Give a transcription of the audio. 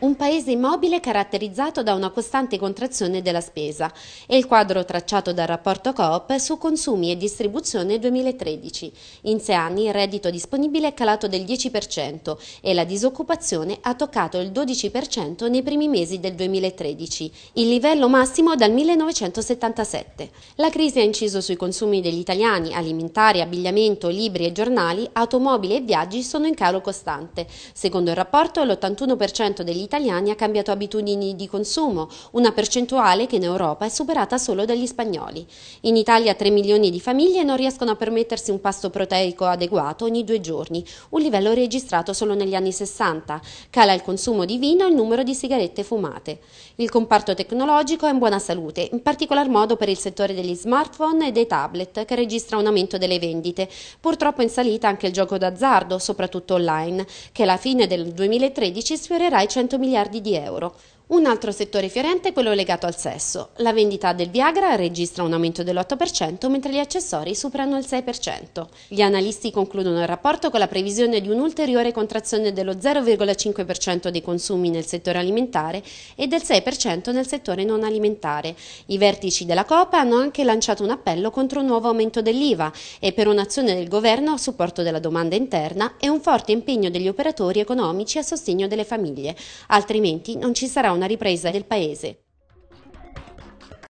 un paese immobile caratterizzato da una costante contrazione della spesa e il quadro tracciato dal rapporto Coop su consumi e distribuzione 2013. In sei anni il reddito disponibile è calato del 10% e la disoccupazione ha toccato il 12% nei primi mesi del 2013, il livello massimo dal 1977. La crisi ha inciso sui consumi degli italiani, alimentari, abbigliamento, libri e giornali, automobili e viaggi sono in calo costante. Secondo il rapporto l'81% degli italiani ha cambiato abitudini di consumo, una percentuale che in Europa è superata solo dagli spagnoli. In Italia 3 milioni di famiglie non riescono a permettersi un pasto proteico adeguato ogni due giorni, un livello registrato solo negli anni 60. Cala il consumo di vino e il numero di sigarette fumate. Il comparto tecnologico è in buona salute, in particolar modo per il settore degli smartphone e dei tablet, che registra un aumento delle vendite. Purtroppo in salita anche il gioco d'azzardo, soprattutto online, che alla fine del 2013 sfiorerà i 100 miliardi di euro un altro settore fiorente è quello legato al sesso. La vendita del Viagra registra un aumento dell'8% mentre gli accessori superano il 6%. Gli analisti concludono il rapporto con la previsione di un'ulteriore contrazione dello 0,5% dei consumi nel settore alimentare e del 6% nel settore non alimentare. I vertici della Copa hanno anche lanciato un appello contro un nuovo aumento dell'IVA e per un'azione del governo a supporto della domanda interna e un forte impegno degli operatori economici a sostegno delle famiglie, altrimenti non ci sarà un una ripresa del paese.